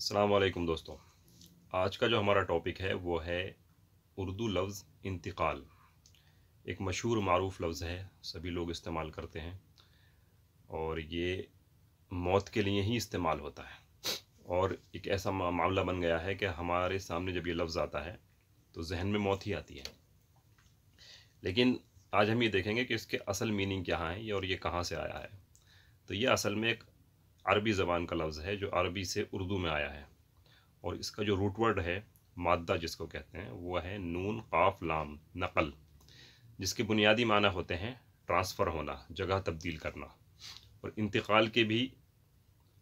अल्लाम दोस्तों आज का जो हमारा टॉपिक है वो है उर्दू लफ्ज़ इंतकाल एक मशहूर मरूफ लफ्ज़ है सभी लोग इस्तेमाल करते हैं और ये मौत के लिए ही इस्तेमाल होता है और एक ऐसा मामला बन गया है कि हमारे सामने जब ये लफ्ज़ आता है तो जहन में मौत ही आती है लेकिन आज हम ये देखेंगे कि इसके असल मीनिंग क्या है और ये कहाँ से आया है तो ये असल में एक अरबी ज़बान का लफ्ज़ है जो अरबी से उर्दू में आया है और इसका जो रूट वर्ड है मादा जिसको कहते हैं वह है नून काफ लाम नकल जिसके बुनियादी माना होते हैं ट्रांसफ़र होना जगह तब्दील करना और इंतकाल के भी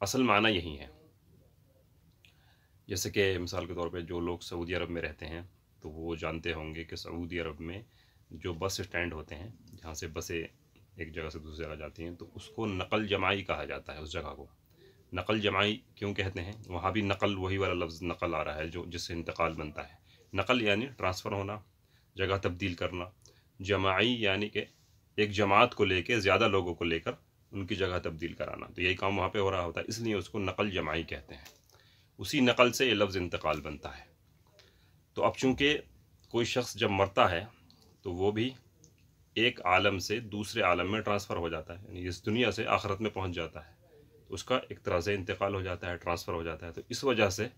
असल माना यही है जैसे कि मिसाल के तौर पे जो लोग सऊदी अरब में रहते हैं तो वो जानते होंगे कि सऊदी अरब में जो बस स्टैंड होते हैं जहाँ से बसें एक जगह से दूसरी जगह जाती हैं तो उसको नकल जमाई कहा जाता है उस जगह को नकल जमाई क्यों कहते हैं वहाँ भी नकल वही वाला लफ्ज़ नकल आ रहा है जो जिससे इंतकाल बनता है नकल यानी ट्रांसफ़र होना जगह तब्दील करना जमाई यानी कि एक जमात को लेके ज़्यादा लोगों को लेकर उनकी जगह तब्दील कराना तो यही काम वहाँ पे हो रहा होता है इसलिए उसको नकल जमाई कहते हैं उसी नकल से ये लफ्ज़ इंतकाल बनता है तो अब चूँकि कोई शख्स जब मरता है तो वो भी एक आलम से दूसरे आलम में ट्रांसफ़र हो जाता है यानी इस दुनिया से आखरत में पहुंच जाता है तो उसका एक तरह से इंतकाल हो जाता है ट्रांसफ़र हो जाता है तो इस वजह से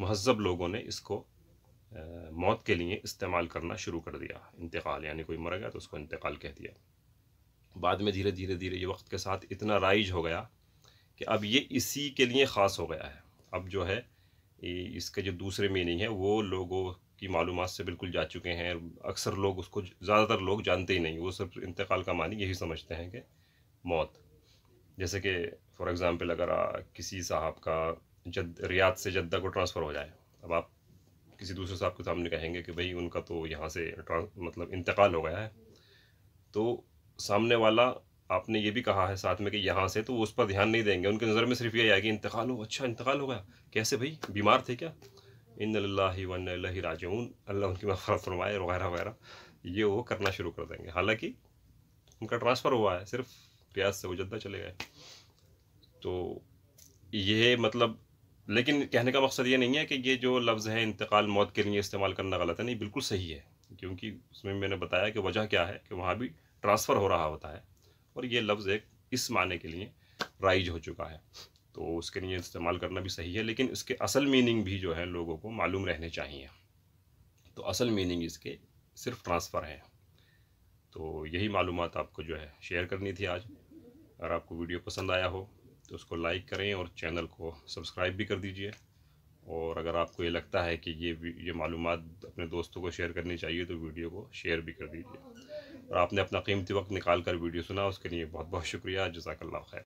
महजब लोगों ने इसको मौत के लिए इस्तेमाल करना शुरू कर दिया इंतकाल यानी कोई मर गया तो उसको इंतकाल कह दिया बाद में धीरे धीरे धीरे ये वक्त के साथ इतना राइज हो गया कि अब ये इसी के लिए ख़ास हो गया है अब जो है इसके जो दूसरे मीनिंग है वो लोगों की मालूम से बिल्कुल जा चुके हैं अक्सर लोग उसको ज़्यादातर लोग जानते ही नहीं वो सिर्फ इंतकाल का मानी यही समझते हैं कि मौत जैसे कि फॉर एग्ज़ाम्पल अगर किसी साहब का जद रियाद से जद्दा को ट्रांसफ़र हो जाए अब आप किसी दूसरे साहब के सामने कहेंगे कि भाई उनका तो यहाँ से मतलब इंतकाल हो गया है तो सामने वाला आपने ये भी कहा है साथ में कि यहाँ से तो उस पर ध्यान नहीं देंगे उनके नज़र में सिर्फ यही आएगी इंतकाल हो अच्छा इंतकाल हो गया कैसे भाई बीमार थे क्या इन लाही राजून अल्लाह उनकी मफरत फरमाए वगैरह वगैरह ये वो करना शुरू कर देंगे हालांकि उनका ट्रांसफ़र हुआ है सिर्फ रियाज से वो जद्दा चले गए तो ये मतलब लेकिन कहने का मकसद ये नहीं है कि ये जो लफ्ज़ है इंतकाल मौत के लिए इस्तेमाल करना गलत है नहीं बिल्कुल सही है क्योंकि उसमें मैंने बताया कि वजह क्या है कि वहाँ भी ट्रांसफ़र हो रहा होता है और ये लफ्ज़ एक इस माने के लिए राइज हो चुका है तो उसके लिए इस्तेमाल करना भी सही है लेकिन इसके असल मीनिंग भी जो है लोगों को मालूम रहने चाहिए तो असल मीनिंग इसके सिर्फ ट्रांसफ़र है तो यही मालूम आपको जो है शेयर करनी थी आज अगर आपको वीडियो पसंद आया हो तो उसको लाइक करें और चैनल को सब्सक्राइब भी कर दीजिए और अगर आपको ये लगता है कि ये ये मालूम अपने दोस्तों को शेयर करनी चाहिए तो वीडियो को शेयर भी कर दीजिए और आपने अपना कीमती वक्त निकाल कर वीडियो सुना उसके लिए बहुत बहुत शुक्रिया जजाकल्ला खैर